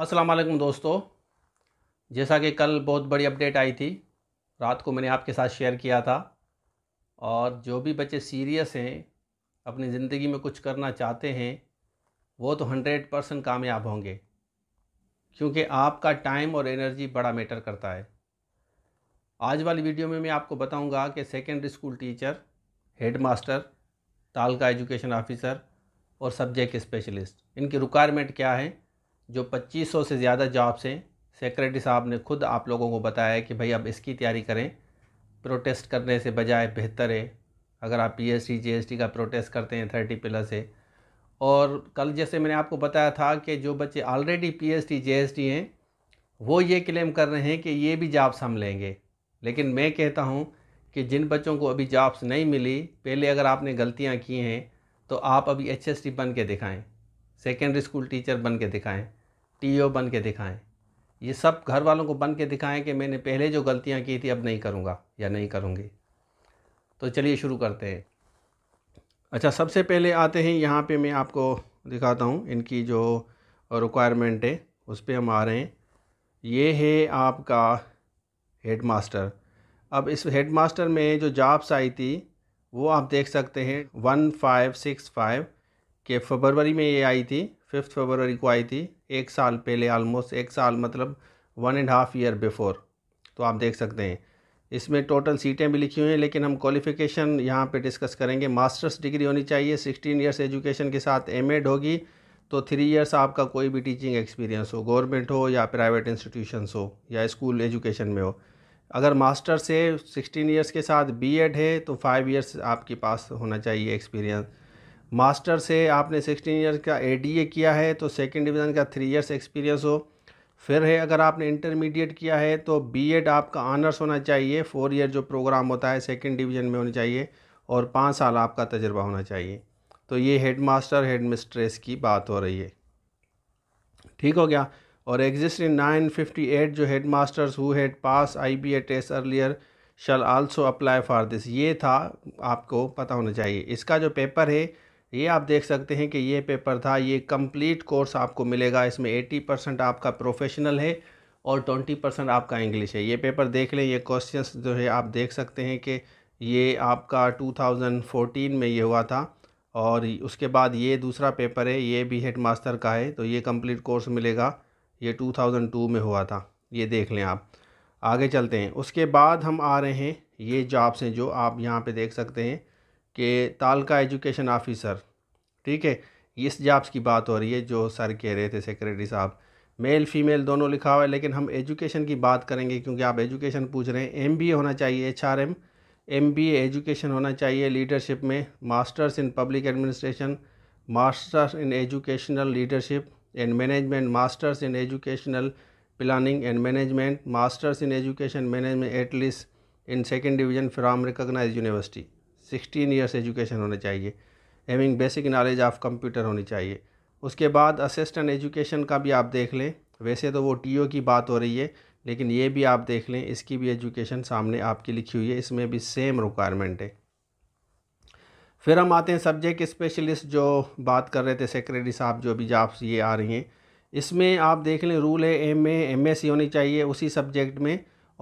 अस्सलाम वालेकुम दोस्तों जैसा कि कल बहुत बड़ी अपडेट आई थी रात को मैंने आपके साथ शेयर किया था और जो भी बच्चे सीरियस हैं अपनी ज़िंदगी में कुछ करना चाहते हैं वो तो हंड्रेड परसेंट कामयाब होंगे क्योंकि आपका टाइम और एनर्जी बड़ा मैटर करता है आज वाली वीडियो में मैं आपको बताऊंगा कि secondary school teacher head master taluka education officer और सब्जेक्ट स्पेशलिस्ट इनकी रिक्वायरमेंट क्या है जो 2500 से ज़्यादा जॉब्स हैं सेक्रेटरी साहब ने खुद आप लोगों को बताया कि भाई अब इसकी तैयारी करें प्रोटेस्ट करने से बजाय बेहतर है अगर आप पी एस टी का प्रोटेस्ट करते हैं थर्टी प्लस है और कल जैसे मैंने आपको बताया था कि जो बच्चे ऑलरेडी पी एस टी हैं वो ये क्लेम कर रहे हैं कि ये भी जॉब्स हम लेंगे लेकिन मैं कहता हूँ कि जिन बच्चों को अभी जॉब्स नहीं मिली पहले अगर आपने गलतियाँ की हैं तो आप अभी एच एस टी बन के दिखाएँ सेकेंडरी स्कूल टीचर बन के दिखाएँ ओ बन के दिखाएँ ये सब घर वालों को बन के दिखाएँ कि मैंने पहले जो गलतियाँ की थी अब नहीं करूँगा या नहीं करूँगी तो चलिए शुरू करते हैं अच्छा सबसे पहले आते हैं यहाँ पे मैं आपको दिखाता हूँ इनकी जो रिक्वायरमेंट है उस पर हम आ रहे हैं ये है आपका हेड मास्टर अब इस हेड मास्टर में जो जॉब्स आई थी वो आप देख सकते हैं वन फाइव सिक्स फाइव कि फरवरी में ये आई थी फिफ्थ फरवरी को आई थी एक साल पहले आलमोस्ट एक साल मतलब one and half year before तो आप देख सकते हैं इसमें टोटल सीटें भी लिखी हुई हैं लेकिन हम क्वालिफ़िकेशन यहाँ पे डिस्कस करेंगे मास्टर्स डिग्री होनी चाहिए सिक्सटीन ईयर्स एजुकेशन के साथ एम एड होगी तो थ्री ईयर्स आपका कोई भी टीचिंग एक्सपीरियंस हो गवर्नमेंट हो या प्राइवेट इंस्टीट्यूशनस हो या स्कूल एजुकेशन में हो अगर मास्टर्स है सिक्सटीन ईयर्स के साथ बी एड है तो फाइव ईयर्स आपके पास होना चाहिए एक्सपीरियंस मास्टर से आपने सिक्सटीन ईयर्स का ए किया है तो सेकेंड डिवीज़न का थ्री ईयर्स एक्सपीरियंस हो फिर है अगर आपने इंटरमीडिएट किया है तो बीएड आपका ऑनर्स होना चाहिए फोर ईयर जो प्रोग्राम होता है सेकेंड डिवीज़न में होना चाहिए और पाँच साल आपका तजर्बा होना चाहिए तो ये हेड मास्टर हेड मिस्ट्रेस की बात हो रही है ठीक हो गया और एग्जिस्टिंग नाइन फिफ्टी एट जो head masters who had pass I B Ed test earlier shall also apply for this ये था आपको पता होना चाहिए इसका जो पेपर है ये आप देख सकते हैं कि ये पेपर था ये कंप्लीट कोर्स आपको मिलेगा इसमें 80 परसेंट आपका प्रोफेशनल है और 20 परसेंट आपका इंग्लिश है ये पेपर देख लें ये क्वेश्चंस जो है आप देख सकते हैं कि ये आपका 2014 में ये हुआ था और उसके बाद ये दूसरा पेपर है ये भी हेड मास्टर का है तो ये कंप्लीट कोर्स मिलेगा ये टू में हुआ था ये देख लें आप आगे चलते हैं उसके बाद हम आ रहे हैं ये जॉब्स हैं जो आप यहाँ पर देख सकते हैं के तालका एजुकेशन ऑफिसर ठीक है इस जॉब्स की बात हो रही है जो सर कह रहे थे सेक्रेटरी साहब मेल फीमेल दोनों लिखा हुआ है लेकिन हम एजुकेशन की बात करेंगे क्योंकि आप एजुकेशन पूछ रहे हैं एम होना चाहिए H R M M B education होना चाहिए लीडरशिप में masters in public administration masters in educational leadership and management masters in educational planning and management masters in education management at least in second division from recognise university sixteen years education होना चाहिए having basic knowledge of computer होनी चाहिए उसके बाद assistant education का भी आप देख लें वैसे तो वो टी की बात हो रही है लेकिन ये भी आप देख लें इसकी भी एजुकेशन सामने आपकी लिखी हुई है इसमें भी सेम रिक्वायरमेंट है फिर हम आते हैं सब्जेक्ट स्पेशलिस्ट जो बात कर रहे थे सेक्रेटरी साहब जो भी जॉब्स ये आ रही हैं इसमें आप देख लें रूल है M A M S C होनी चाहिए उसी सब्जेक्ट में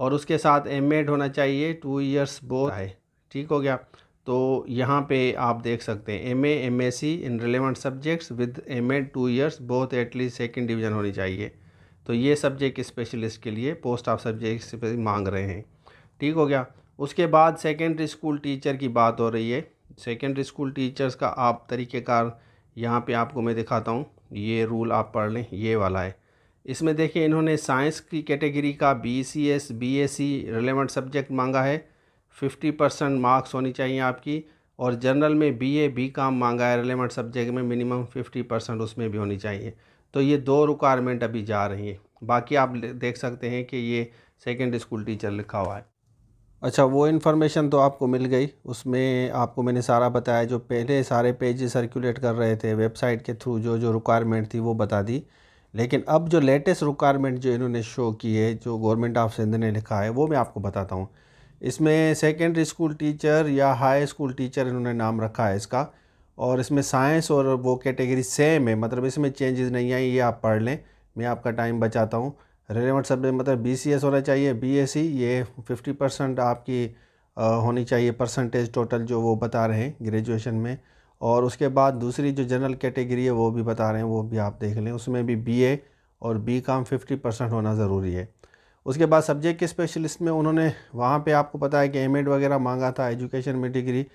और उसके साथ एम एड होना चाहिए टू ईयर्स बोथ है ठीक हो गया तो यहाँ पे आप देख सकते हैं M A M S C in relevant subjects with M A two years बहुत एटलीस्ट सेकेंड डिवीज़न होनी चाहिए तो ये सब्जेक्ट स्पेशलिस्ट के लिए पोस्ट ऑफ सब्जेक्ट मांग रहे हैं ठीक हो गया उसके बाद सेकेंडरी स्कूल टीचर की बात हो रही है सेकेंडरी स्कूल टीचर्स का आप तरीक़ेकार यहाँ पे आपको मैं दिखाता हूँ ये रूल आप पढ़ लें ये वाला है इसमें देखिए इन्होंने साइंस की कैटेगरी का B C S B S C relevant subject मांगा है फिफ्टी परसेंट मार्क्स होनी चाहिए आपकी और जनरल में बी ए बी काम मांगा है रिलेवेंट सब्जेक्ट में मिनिमम फिफ्टी परसेंट उसमें भी होनी चाहिए तो ये दो रिक्वायरमेंट अभी जा रही हैं बाकी आप देख सकते हैं कि ये सेकेंड स्कूल टीचर लिखा हुआ है अच्छा वो इन्फॉर्मेशन तो आपको मिल गई उसमें आपको मैंने सारा बताया जो पहले सारे पेज सर्कुलेट कर रहे थे वेबसाइट के थ्रू जो जो रिक्वायरमेंट थी वो बता दी लेकिन अब जो लेटेस्ट रिक्वायरमेंट जो इन्होंने शो की है जो गवर्नमेंट ऑफ सिंध ने लिखा है वो मैं आपको बताता हूँ इसमें सेकेंडरी स्कूल टीचर या हाई स्कूल टीचर इन्होंने नाम रखा है इसका और इसमें साइंस और वो कैटेगरी सेम है मतलब इसमें चेंजेस नहीं आई ये आप पढ़ लें मैं आपका टाइम बचाता हूँ रिलेवेंट सब्जेक्ट मतलब बी सी एस होना चाहिए बी एस सी ये फिफ्टी परसेंट आपकी आ, होनी चाहिए परसेंटेज टोटल जो वो बता रहे हैं ग्रेजुएशन में और उसके बाद दूसरी जो जनरल कैटेगरी है वो भी बता रहे हैं वो भी आप देख लें उसमें भी बी ए और बी काम फिफ्टी परसेंट होना ज़रूरी है उसके बाद सब्जेक्ट के स्पेशलिस्ट में उन्होंने वहाँ पे आपको पता है कि एम वगैरह मांगा था एजुकेशन में डिग्री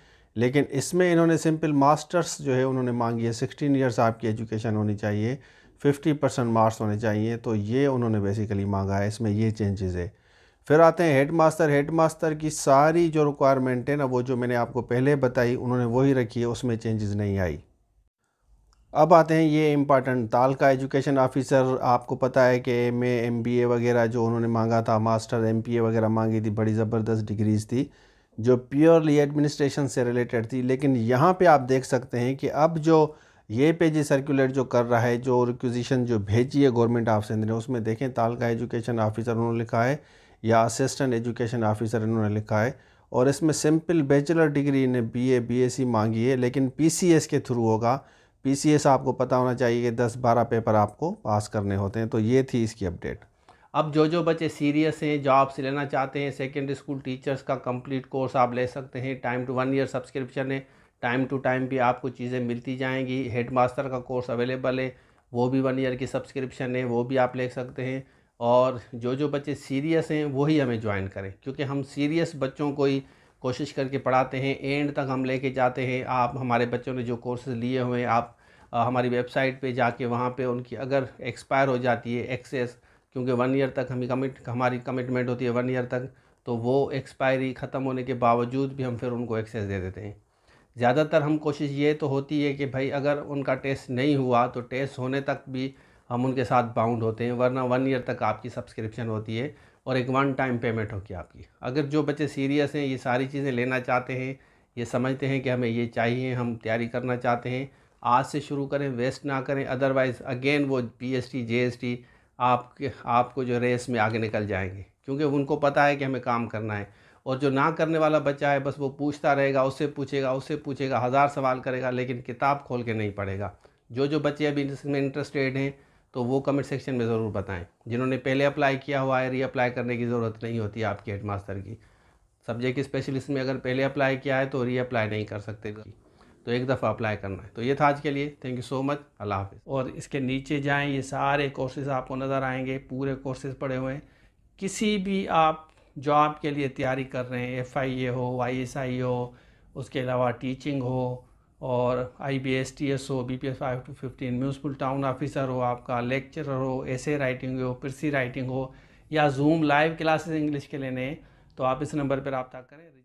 लेकिन इसमें इन्होंने सिंपल मास्टर्स जो है उन्होंने मांगी है सिक्सटीन ईयर्स आपकी एजुकेशन होनी चाहिए फिफ्टी परसेंट मार्क्स होने चाहिए तो ये उन्होंने बेसिकली मांगा है इसमें ये चेंजेज़ है फिर आते हैं हेड मास्टर हेड मास्टर की सारी जो रिक्वायरमेंट है ना वो जो मैंने आपको पहले बताई उन्होंने वही रखी है उसमें चेंजेस नहीं आई अब आते हैं ये इम्पॉर्टेंट ताल का एजुकेशन ऑफिसर आपको पता है कि एम एम बी ए वगैरह जो उन्होंने मांगा था मास्टर एम पी ए वगैरह मांगी थी बड़ी ज़बरदस्त डिग्रीज़ थी जो प्योरली एडमिनिस्ट्रेशन से रिलेटेड थी लेकिन यहाँ पे आप देख सकते हैं कि अब जो ये जी सर्कुलेट जो कर रहा है जो रिक्विजिशन जो भेजी है गवर्नमेंट ऑफ सिंध ने उसमें देखें ताल का एजुकेशन ऑफिसर उन्होंने लिखा है या असिस्टेंट एजुकेशन ऑफिसर इन्होंने लिखा है और इसमें सिंपल बैचलर डिग्री ने B A B S C मांगी है लेकिन पी सी एस के थ्रू होगा पीसीएस आपको पता होना चाहिए कि दस बारह पेपर आपको पास करने होते हैं तो ये थी इसकी अपडेट अब जो जो बच्चे सीरियस हैं जॉब्स लेना चाहते हैं सेकेंडरी स्कूल टीचर्स का कंप्लीट कोर्स आप ले सकते हैं time to one year subscription है टाइम टू टाइम भी आपको चीज़ें मिलती जाएंगी हेड मास्टर का कोर्स अवेलेबल है वो भी वन ईयर की सब्सक्रिप्शन है वो भी आप ले सकते हैं और जो जो बच्चे सीरियस हैं वही हमें ज्वाइन करें क्योंकि हम सीरियस बच्चों को ही कोशिश करके पढ़ाते हैं एंड तक हम लेके जाते हैं आप हमारे बच्चों ने जो कोर्सेज लिए हुए हैं आप आ, हमारी वेबसाइट पे जाके वहाँ पे उनकी अगर एक्सपायर हो जाती है एक्सेस क्योंकि वन ईयर तक हमें कमिट हमारी कमिटमेंट होती है वन ईयर तक तो वो एक्सपायरी ख़त्म होने के बावजूद भी हम फिर उनको एक्सेस दे देते हैं ज़्यादातर हम कोशिश ये तो होती है कि भाई अगर उनका टेस्ट नहीं हुआ तो टेस्ट होने तक भी हम उनके साथ बाउंड होते हैं वरना वन ईयर तक आपकी सब्सक्रिप्शन होती है और एक वन टाइम पेमेंट होगी आपकी अगर जो बच्चे सीरियस हैं ये सारी चीज़ें लेना चाहते हैं ये समझते हैं कि हमें ये चाहिए हम तैयारी करना चाहते हैं आज से शुरू करें वेस्ट ना करें अदरवाइज़ अगेन वो P S T J S T आपके आपको जो रेस में आगे निकल जाएंगे क्योंकि उनको पता है कि हमें काम करना है और जो ना करने वाला बच्चा है बस वो पूछता रहेगा उससे पूछेगा उससे पूछेगा हज़ार सवाल करेगा लेकिन किताब खोल के नहीं पढ़ेगा जो जो बच्चे अभी इसमें इंटरेस्टेड हैं तो वो कमेंट सेक्शन में ज़रूर बताएं जिन्होंने पहले अप्लाई किया हुआ है रीअप्लाई करने की ज़रूरत नहीं होती आपकी हेडमास्टर की सब्जेक्ट स्पेशलिस्ट में अगर पहले अप्लाई किया है तो रीअप्लाई नहीं कर सकते तो एक दफ़ा अप्लाई करना है तो ये था आज के लिए थैंक यू सो मच अल्लाह हाफ़ और इसके नीचे जाएँ ये सारे कोर्सेज़ आपको नज़र आएंगे पूरे कोर्सेज़ पड़े हुए हैं किसी भी आप जॉब के लिए तैयारी कर रहे हैं एफ आई ए हो वाई एस आई हो उसके अलावा टीचिंग हो और I B S T S हो B P S five to fifteen municipal town officer हो आपका लेक्चरर हो ऐसे राइटिंग हो कृषि राइटिंग हो या जूम लाइव क्लासेस इंग्लिश के लेने तो आप इस नंबर पर रबता करें